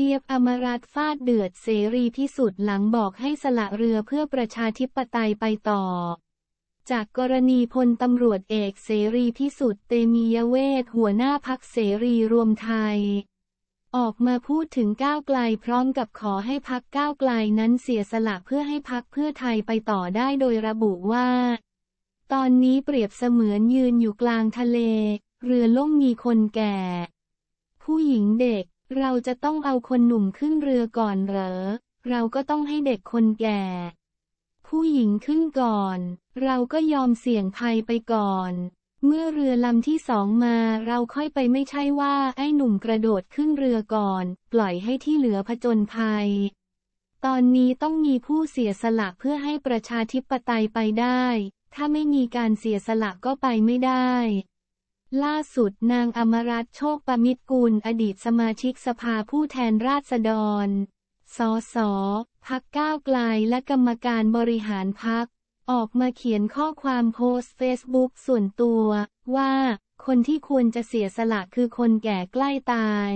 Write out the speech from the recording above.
จี๊ยบอมรัตฟาดเดือดเสรีพิสุทธิ์หลังบอกให้สละเรือเพื่อประชาธิปไตยไปต่อ จากกรณีพลตำรวจเอกเสรีพิสุทธิ์เตมียเวทหัวหน้าพักเสรีรวมไทย ออกมาพูดถึงก้าวไกลพร้อมกับขอให้พักก้าวไกลนั้นเสียสละเพื่อให้พักเพื่อไทยไปต่อได้โดยระบุว่า ตอนนี้เปรียบเสมือนยืนอยู่กลางทะเล เรือล่มมีคนแก่ ผู้หญิงเด็กเราจะต้องเอาคนหนุ่มขึ้นเรือก่อนเหรอ เราก็ต้องให้เด็กคนแก่ผู้หญิงขึ้นก่อน เราก็ยอมเสี่ยงภัยไปก่อน เมื่อเรือลำที่สองมาเราค่อยไปไม่ใช่ว่าไอ้หนุ่มกระโดดขึ้นเรือก่อน ปล่อยให้ที่เหลือผจญภัย ตอนนี้ต้องมีผู้เสียสละเพื่อให้ประชาธิปไตยไปได้ ถ้าไม่มีการเสียสละก็ไปไม่ได้ล่าสุดนางอมรัตโชคประมิตรกุลอดีตสมาชิกสภาผู้แทนราษฎร สส พักก้าวไกลและกรรมการบริหารพัก ออกมาเขียนข้อความโพสต์เฟซบุ๊กส่วนตัว ว่า คนที่ควรจะเสียสละคือคนแก่ใกล้ตาย